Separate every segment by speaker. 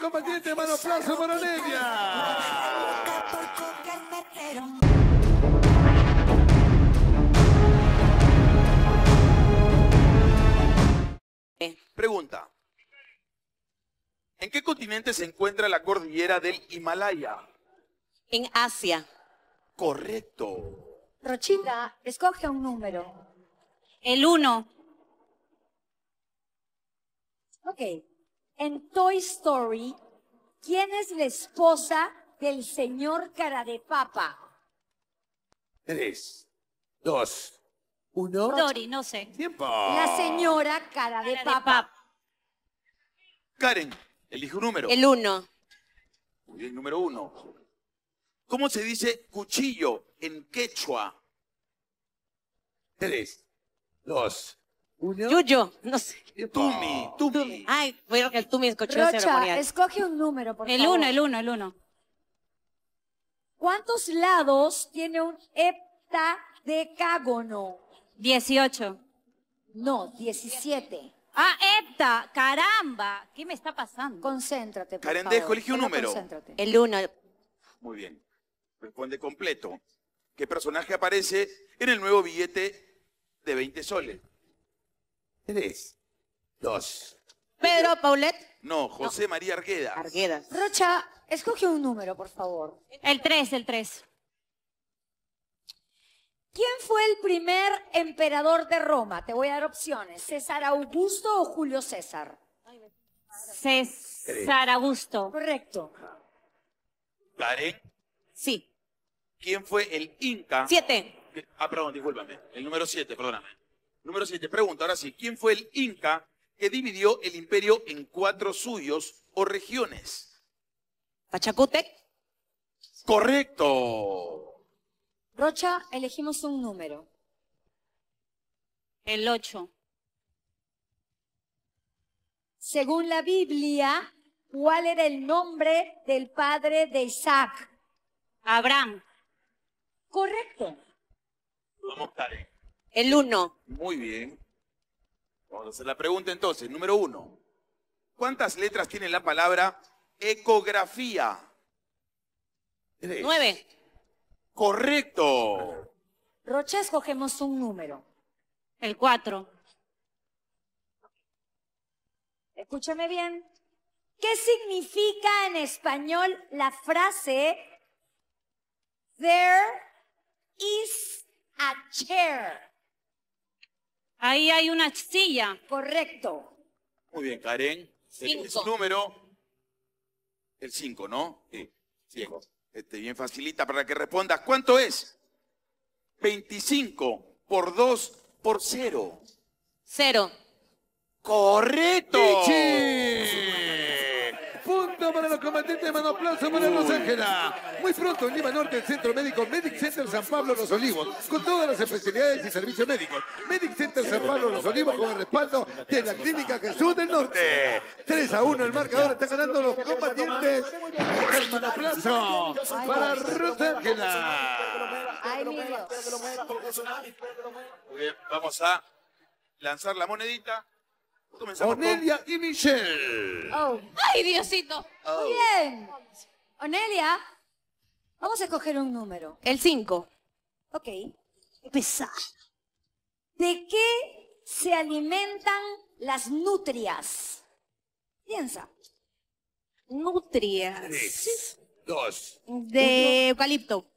Speaker 1: Combatiente, mano aplauso para media.
Speaker 2: Pregunta. ¿En qué continente se encuentra la cordillera del Himalaya?
Speaker 1: En Asia.
Speaker 2: Correcto.
Speaker 1: Rochita, escoge un número. El 1. Ok en Toy Story quién es la esposa del señor cara de papa?
Speaker 2: Tres, dos, uno. Dory, no sé. Tiempo. La
Speaker 1: señora cara, de, papa.
Speaker 2: Karen, elige un número. El uno. Muy bien, número uno. ¿Cómo se dice cuchillo en quechua? Tres, dos,
Speaker 1: Yuyo, no sé. Tumi, Tumi. Ay, bueno, el Tumi es el ceremonial. escoge un número, por el favor. El uno, el uno, el uno. ¿Cuántos lados tiene un heptadecágono? Dieciocho. No, diecisiete. Ah, hepta, caramba. ¿Qué me está pasando? Concéntrate, por Carendejo, elige un número. Concéntrate. El uno.
Speaker 2: Muy bien. Responde completo. ¿Qué personaje aparece en el nuevo billete de 20 soles? Tres. Dos.
Speaker 1: Pedro Paulet.
Speaker 2: No, José María
Speaker 1: Argueda. Argueda. Rocha, escoge un número, por favor. El 3, el 3. ¿Quién fue el primer emperador de Roma? Te voy a dar opciones. ¿César Augusto o Julio César? César Augusto. Correcto. ¿Care? Sí.
Speaker 2: ¿Quién fue el Inca? Siete. Ah, perdón, discúlpame. El número siete, perdóname. Número 7. Pregunta ahora sí. ¿Quién fue el Inca que dividió el imperio en cuatro suyos o regiones? Pachacútec. Correcto.
Speaker 1: Rocha, elegimos un número. El 8. Según la Biblia, ¿cuál era el nombre del padre de Isaac? Abraham. Correcto. Vamos, el 1.
Speaker 2: Muy bien. Vamos a hacer la pregunta entonces. Número 1. ¿Cuántas letras tiene la palabra ecografía?
Speaker 1: 9.
Speaker 2: Correcto.
Speaker 1: Roches, cogemos un número. El 4. Escúchame bien. ¿Qué significa en español la frase There is a chair? Ahí hay una silla. Correcto.
Speaker 2: Muy bien, Karen. Cinco. Es un número. El 5, ¿no? Sí. Bien. Este, bien facilita para que respondas. ¿Cuánto es? 25 por 2 por 0. Cero. Correcto para los combatientes de Manoplazo para Los Ángeles. Muy pronto en Lima Norte, el Centro Médico Medic Center San Pablo Los Olivos, con todas las especialidades y servicios médicos. Medic Center San Pablo Los Olivos con el respaldo de la Clínica Jesús del Norte. 3 a 1 el marcador, está ganando los combatientes del Manoplazo para Los Ángeles. Muy bien, vamos a lanzar la monedita. Comenzamos Onelia y Michelle.
Speaker 1: Oh. ¡Ay, Diosito! Oh. Bien. Onelia, vamos a escoger un número. El 5. Ok. Empezar. ¿De qué se alimentan las nutrias? Piensa. Nutrias.
Speaker 2: Tres, dos.
Speaker 1: De eucalipto.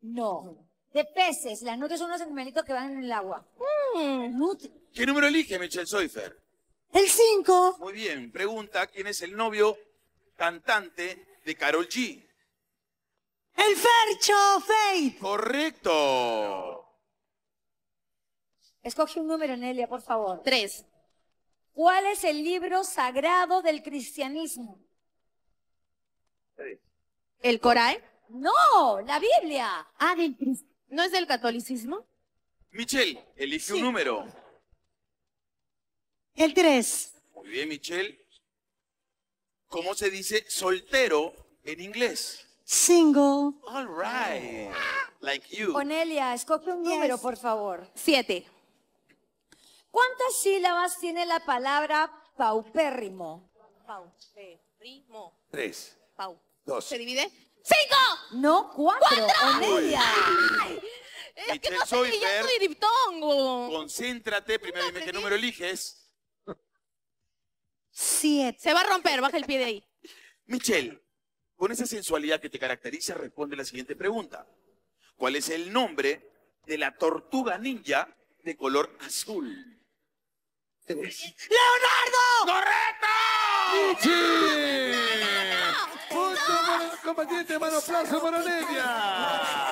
Speaker 1: No. De peces. Las nutrias son unos animalitos que van en el agua. Mm. ¿Qué
Speaker 2: número elige, Michelle Soifer?
Speaker 1: El 5.
Speaker 2: Muy bien, pregunta quién es el novio cantante de Carol G.
Speaker 1: El Fercho Faith.
Speaker 2: Correcto.
Speaker 1: Escoge un número, Nelia, por favor. Tres. ¿Cuál es el libro sagrado del cristianismo? ¿El Corán? No, la Biblia. Ah, del ¿No es del catolicismo?
Speaker 2: Michelle, elige un número.
Speaker 1: El 3.
Speaker 2: Muy bien, Michelle. ¿Cómo se dice soltero en inglés?
Speaker 1: Single. All right. Like you. Onelia, escoge un número, por favor. Siete. ¿Cuántas sílabas tiene la palabra paupérrimo? Paupérrimo. Tres. Pau. Dos. ¿Se divide? ¡Cinco! No, cuatro. ¡Cuatro! Onelia.
Speaker 2: es que no sé soy
Speaker 1: diptongo.
Speaker 2: Concéntrate, primero dime qué número eliges.
Speaker 1: Siete. Se va a romper, baja el pie de ahí.
Speaker 2: Michelle, con esa sensualidad que te caracteriza, responde la siguiente pregunta. ¿Cuál es el nombre de la tortuga ninja de color azul? ¡Leonardo! ¡Correcto! ¡Sí!
Speaker 1: ¡Punto para el combatiente! ¡Mano plazo, mano media!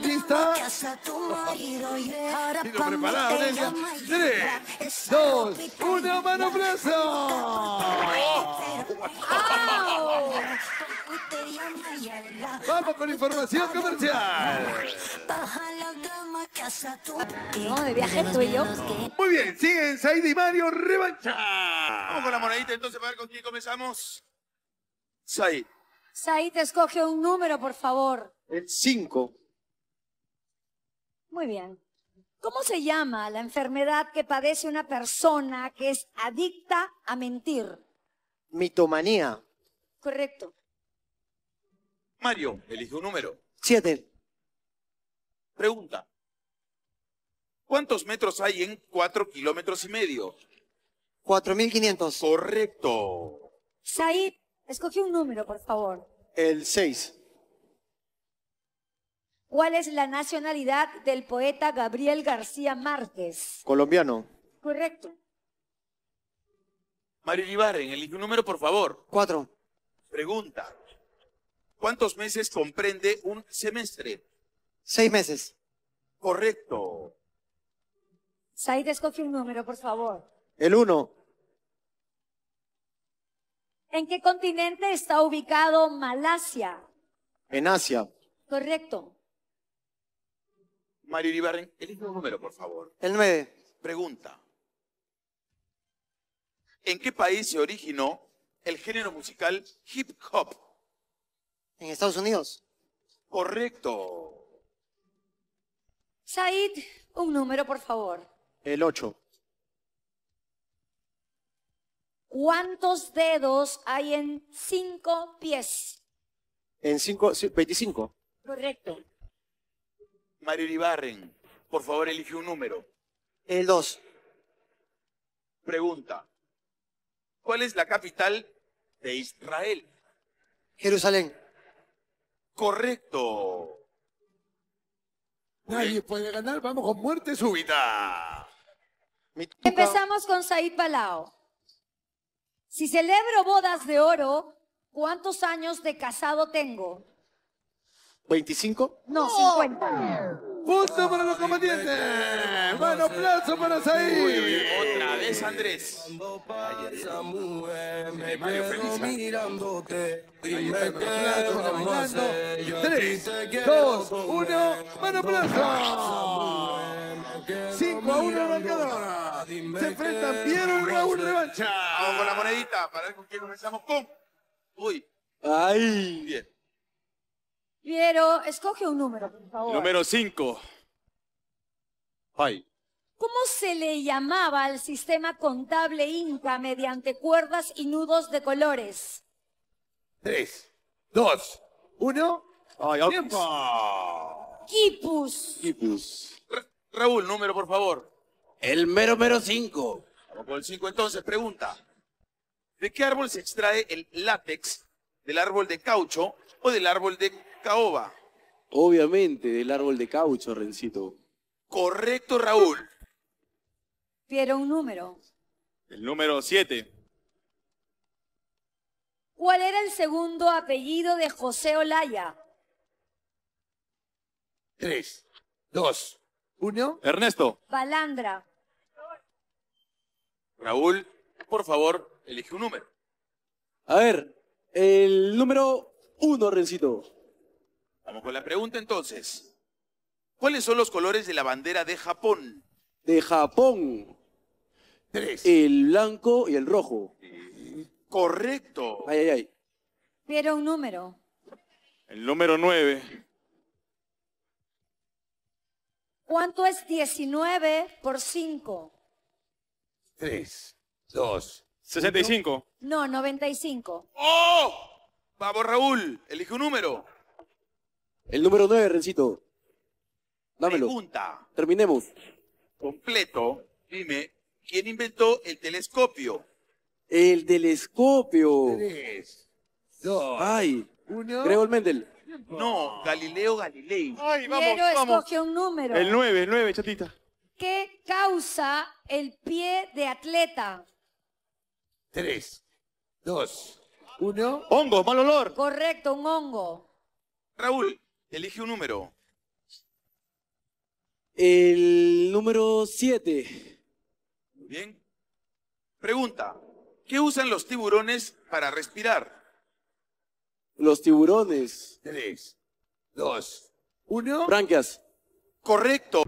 Speaker 1: ¿Lista? Y preparado, mano brazo!
Speaker 2: Vamos con información comercial. viaje Muy bien, siguen Said y Mario, revancha. Vamos con la moradita entonces para ver con quién comenzamos. Said.
Speaker 1: Said, escoge un número, por favor.
Speaker 2: El 5.
Speaker 1: Muy bien. ¿Cómo se llama la enfermedad que padece una persona que es adicta a mentir? Mitomanía. Correcto.
Speaker 2: Mario, elige un número. Siete. Pregunta. ¿Cuántos metros hay en cuatro kilómetros y medio? Cuatro mil quinientos. Correcto.
Speaker 1: Said, Escoge un número, por favor. El 6. ¿Cuál es la nacionalidad del poeta Gabriel García Márquez? Colombiano. Correcto.
Speaker 2: Mario Ibarren, elige un número, por favor. Cuatro. Pregunta. ¿Cuántos meses comprende un semestre?
Speaker 1: Seis meses.
Speaker 2: Correcto.
Speaker 1: Saide, escoge un número, por favor.
Speaker 2: El 1.
Speaker 1: ¿En qué continente está ubicado Malasia?
Speaker 2: En Asia.
Speaker 1: Correcto.
Speaker 2: Mario Rivera, elige un número, por favor. El 9. Pregunta. ¿En qué país se originó el género musical hip hop?
Speaker 1: En Estados Unidos.
Speaker 2: Correcto.
Speaker 1: Said, un número, por favor. El 8. ¿Cuántos dedos hay en cinco pies?
Speaker 2: En cinco, 25. Correcto. Mario Ibarren, por favor, elige un número. El dos. Pregunta. ¿Cuál es la capital de Israel? Jerusalén. Correcto.
Speaker 1: Nadie puede
Speaker 2: ganar, vamos con muerte súbita.
Speaker 1: Empezamos con Said Balao. Si celebro bodas de oro, ¿cuántos años de casado tengo?
Speaker 2: ¿25?
Speaker 1: No, cincuenta. 50.
Speaker 2: Punto para los combatientes. Bueno, aplauso para Saí. Otra vez, Andrés. mirándote Tres, dos, uno. Mano aplauso. Cinco a uno marcador. Se enfrentan Piero y Raúl Revancha. Vamos con la monedita para ver con quién comenzamos. Uy. Ay. Bien.
Speaker 1: Piero, escoge un número, por favor. Número
Speaker 2: 5. Ay.
Speaker 1: ¿Cómo se le llamaba al sistema contable inca mediante cuerdas y nudos de colores?
Speaker 2: Tres, dos, uno. Ay, ¡Tiempo!
Speaker 1: Quipus.
Speaker 2: Quipus. Raúl, número, por favor. El mero mero 5. Vamos con el 5 entonces. Pregunta. ¿De qué árbol se extrae el látex? ¿Del árbol de caucho o del árbol de caoba? Obviamente, del árbol de caucho, Rencito. Correcto, Raúl.
Speaker 1: Quiero un número.
Speaker 2: El número 7.
Speaker 1: ¿Cuál era el segundo apellido de José Olaya?
Speaker 2: Tres, dos, uno. Ernesto.
Speaker 1: Balandra.
Speaker 2: Raúl, por favor, elige un número. A ver, el número uno, Rencito. Vamos con la pregunta entonces. ¿Cuáles son los colores de la bandera de Japón? De Japón. Tres. El blanco y el rojo. Correcto. Ay, ay, ay.
Speaker 1: Pero un número.
Speaker 2: El número nueve.
Speaker 1: ¿Cuánto es 19 por Cinco.
Speaker 2: 3, 2. 65.
Speaker 1: No, 95. ¡Oh!
Speaker 2: Vamos, Raúl, elige un número. El número 9, Rencito. Dámelo. Pregunta. Terminemos. Completo. Dime, ¿quién inventó el telescopio? El telescopio. 3, 2, Ay, 1. Gregor Mendel. No, Galileo Galilei.
Speaker 1: Ay, vamos, Pero vamos. escoge un número. El
Speaker 2: 9, el 9, chatita.
Speaker 1: ¿Qué causa el pie de atleta?
Speaker 2: Tres, dos, uno. Hongo, mal olor.
Speaker 1: Correcto, un hongo.
Speaker 2: Raúl, elige un número. El número siete. Bien. Pregunta, ¿qué usan los tiburones para respirar? Los tiburones. Tres, dos, uno. Branquias. Correcto.